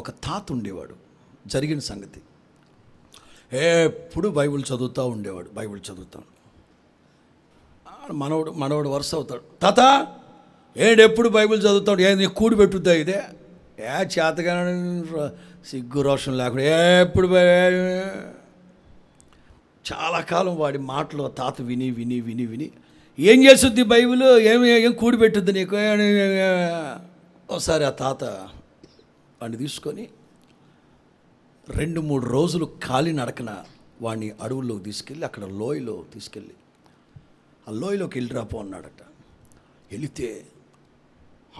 ఒక తాత ఉండేవాడు జరిగిన సంగతి ఎప్పుడు బైబిల్ చదువుతూ ఉండేవాడు బైబిల్ చదువుతాడు మనవడు మనవడు వరుస అవుతాడు తాత ఏడెప్పుడు బైబిల్ చదువుతాడు ఏది కూడి పెట్టుద్దా ఇదే ఏ చేతగా సిగ్గు రోషం లేకుండా ఎప్పుడు చాలా కాలం వాడి మాటలు తాత విని విని విని విని ఏం చేస్తుంది బైబిల్ ఏం ఏం కూడి పెట్టుద్ది నీకు ఒకసారి ఆ తాత వాడిని తీసుకొని రెండు మూడు రోజులు కాలినడకన వాడిని అడవుల్లోకి తీసుకెళ్ళి అక్కడ లోయలో తీసుకెళ్ళి ఆ లోయలోకి వెళ్ళిరాపో అన్నాడట వెళితే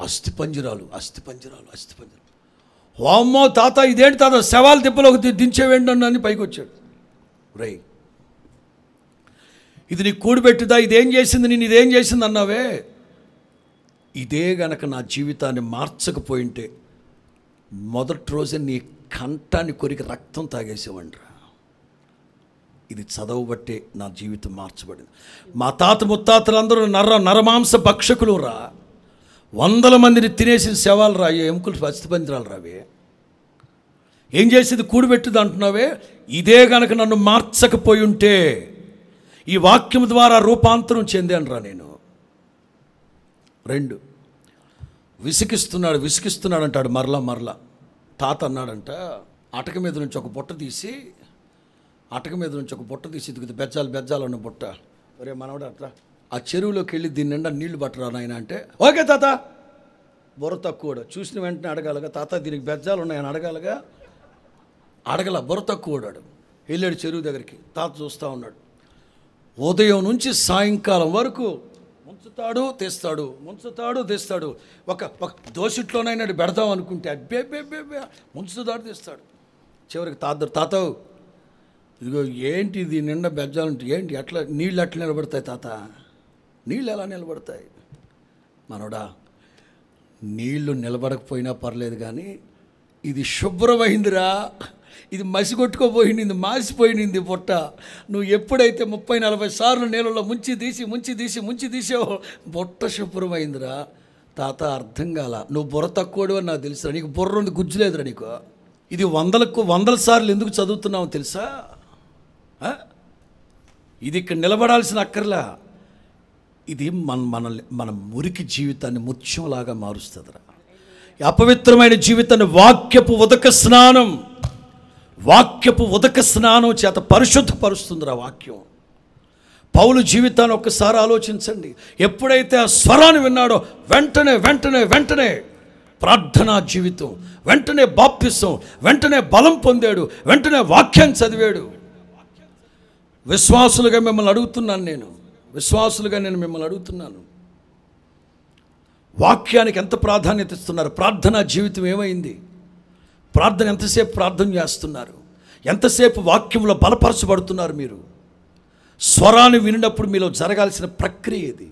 అస్థి పంజరాలు అస్థి పంజరాలు అస్థి పంజరాలు వామ్మో తాత ఇదేంటి తాత శవాల దిప్పలోకి దించేవేంటన్నా అని పైకి వచ్చాడు రై ఇది నీ కూడిపెట్టుదా ఇదేం చేసింది నేను ఇదేం చేసింది అన్నావే ఇదే గనక నా జీవితాన్ని మార్చకపోయింటే మొదటి రోజే నీ కంఠాన్ని కొరికి రక్తం తాగేసేవాడిరా ఇది చదవబట్టే నా జీవితం మార్చబడింది మా తాత ముత్తాతలందరూ నర నరమాంస భక్షకులు రా వందల మందిని తినేసిన శవాలు రా ఎముకలు పచ్చిపంజరాలు రావే ఏం చేసేది కూడిపెట్టుది అంటున్నావే ఇదే గనక నన్ను మార్చకపోయి ఉంటే ఈ వాక్యం ద్వారా రూపాంతరం చెందాను రా నేను రెండు విసికిస్తున్నాడు విసికిస్తున్నాడు అంటాడు మరలా మరలా తాత అన్నాడంట అటక మీద నుంచి ఒక బుట్ట తీసి అటక మీద నుంచి ఒక బుట్ట తీసి ఇది బెజ్జాలు బెజ్జాలు అన్న బుట్ట ఒరే మనవడు అట్లా ఆ చెరువులోకి వెళ్ళి దీని నిండా నీళ్లు పట్టరా నాయన అంటే ఓకే తాత బుర్ర తక్కువడు చూసిన వెంటనే అడగాలగా తాత దీనికి బెజ్జాలు ఉన్నాయని అడగాలగా అడగల బుర్ర తక్కువడాడు వెళ్ళాడు చెరువు దగ్గరికి తాత చూస్తూ ఉన్నాడు ఉదయం నుంచి సాయంకాలం వరకు ముంచుతాడు తెస్తాడు ముంచుతాడు తెస్తాడు ఒక ఒక దోషిట్లోనైనా పెడదాం అనుకుంటే అబ్బే బే ముంచుతాడు తెస్తాడు చివరికి తాతరు తాతవు ఇదిగో ఏంటి ఇది నిండా బెజ్జాలంటే ఏంటి ఎట్లా నీళ్ళు ఎట్లా నిలబడతాయి తాత నీళ్ళు ఎలా నిలబడతాయి మనోడా నీళ్లు నిలబడకపోయినా పర్లేదు కానీ ఇది శుభ్రమైందిరా ఇది మసిగొట్టుకోపోయింది మాసిపోయింది పొట్ట నువ్వు ఎప్పుడైతే ముప్పై నలభై సార్లు నీళ్ళలో ముంచి తీసి ముంచి తీసి ముంచి తీసావో బొట్ట శుభ్రమైందిరా తాత అర్థం కాల నువ్వు బుర్ర తక్కువడు అని నాకు తెలుసురా నీకు బుర్ర ఉంది గుజ్జులేదురా నీకు ఇది వందలకు వందల సార్లు ఎందుకు చదువుతున్నావు తెలుసా ఇది ఇక్కడ నిలబడాల్సిన అక్కర్లా ఇది మన మనల్ని మన మురికి జీవితాన్ని ముత్యంలాగా మారుస్తుందిరా అపవిత్రమైన జీవితాన్ని వాక్యపు ఉదక స్నానం వాక్యపు ఉదక స్నానం చేత పరిశుద్ధపరుస్తుంది ఆ వాక్యం పౌలు జీవితాన్ని ఒక్కసారి ఆలోచించండి ఎప్పుడైతే ఆ స్వరాన్ని విన్నాడో వెంటనే వెంటనే వెంటనే ప్రార్థనా జీవితం వెంటనే బాప్తిసం వెంటనే బలం పొందాడు వెంటనే వాక్యం చదివాడు విశ్వాసులుగా మిమ్మల్ని అడుగుతున్నాను నేను విశ్వాసులుగా నేను మిమ్మల్ని అడుగుతున్నాను వాక్యానికి ఎంత ప్రాధాన్యత ఇస్తున్నారు ప్రార్థనా జీవితం ఏమైంది ప్రార్థన ఎంతసేపు ప్రార్థన చేస్తున్నారు ఎంతసేపు వాక్యంలో బలపరచబడుతున్నారు మీరు స్వరాన్ని వినినప్పుడు మీలో జరగాల్సిన ప్రక్రియ ఇది